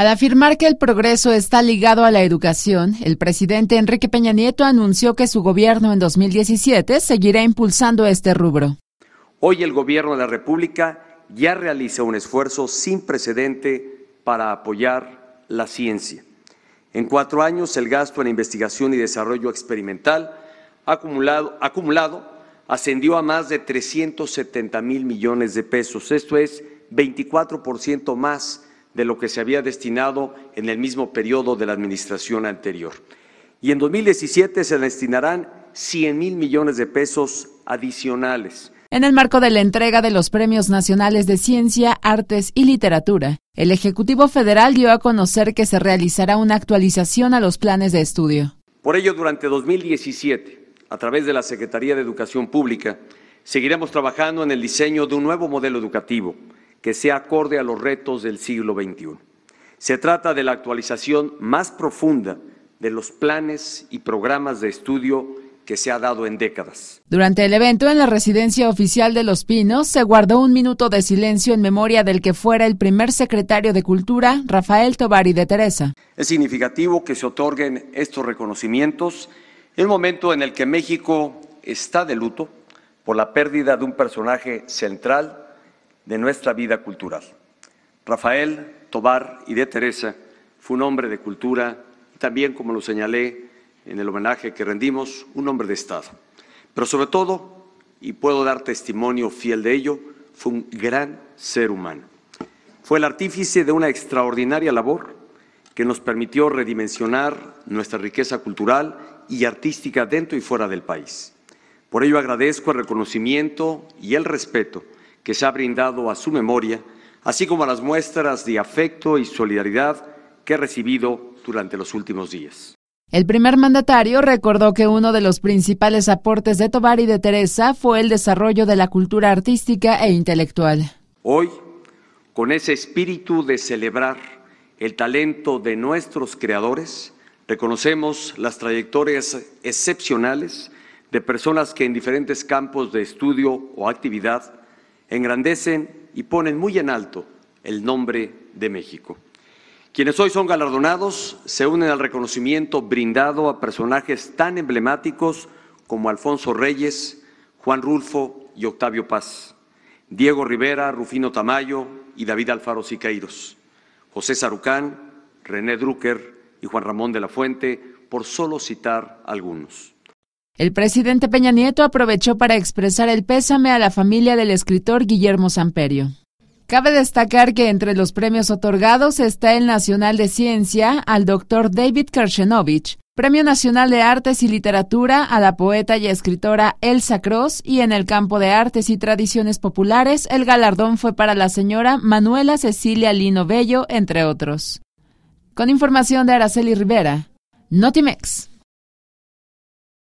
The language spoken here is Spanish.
Al afirmar que el progreso está ligado a la educación, el presidente Enrique Peña Nieto anunció que su gobierno en 2017 seguirá impulsando este rubro. Hoy el gobierno de la República ya realiza un esfuerzo sin precedente para apoyar la ciencia. En cuatro años, el gasto en investigación y desarrollo experimental acumulado, ascendió a más de 370 mil millones de pesos. Esto es 24% más de lo que se había destinado en el mismo periodo de la administración anterior. Y en 2017 se destinarán 100 mil millones de pesos adicionales. En el marco de la entrega de los Premios Nacionales de Ciencia, Artes y Literatura, el Ejecutivo Federal dio a conocer que se realizará una actualización a los planes de estudio. Por ello, durante 2017, a través de la Secretaría de Educación Pública, seguiremos trabajando en el diseño de un nuevo modelo educativo que sea acorde a los retos del siglo XXI. Se trata de la actualización más profunda de los planes y programas de estudio que se ha dado en décadas. Durante el evento en la residencia oficial de Los Pinos se guardó un minuto de silencio en memoria del que fuera el primer secretario de Cultura, Rafael Tobari de Teresa. Es significativo que se otorguen estos reconocimientos en un momento en el que México está de luto por la pérdida de un personaje central de nuestra vida cultural. Rafael Tobar y de Teresa fue un hombre de cultura y también, como lo señalé en el homenaje que rendimos, un hombre de Estado. Pero sobre todo, y puedo dar testimonio fiel de ello, fue un gran ser humano. Fue el artífice de una extraordinaria labor que nos permitió redimensionar nuestra riqueza cultural y artística dentro y fuera del país. Por ello agradezco el reconocimiento y el respeto que se ha brindado a su memoria, así como a las muestras de afecto y solidaridad que he recibido durante los últimos días. El primer mandatario recordó que uno de los principales aportes de Tobar y de Teresa fue el desarrollo de la cultura artística e intelectual. Hoy, con ese espíritu de celebrar el talento de nuestros creadores, reconocemos las trayectorias excepcionales de personas que en diferentes campos de estudio o actividad engrandecen y ponen muy en alto el nombre de México. Quienes hoy son galardonados se unen al reconocimiento brindado a personajes tan emblemáticos como Alfonso Reyes, Juan Rulfo y Octavio Paz, Diego Rivera, Rufino Tamayo y David Alfaro Siqueiros, José Sarucán, René Drucker y Juan Ramón de la Fuente, por solo citar algunos. El presidente Peña Nieto aprovechó para expresar el pésame a la familia del escritor Guillermo Samperio. Cabe destacar que entre los premios otorgados está el Nacional de Ciencia al doctor David Kershenovich, Premio Nacional de Artes y Literatura a la poeta y escritora Elsa Cross y en el campo de artes y tradiciones populares el galardón fue para la señora Manuela Cecilia Lino Bello, entre otros. Con información de Araceli Rivera, Notimex.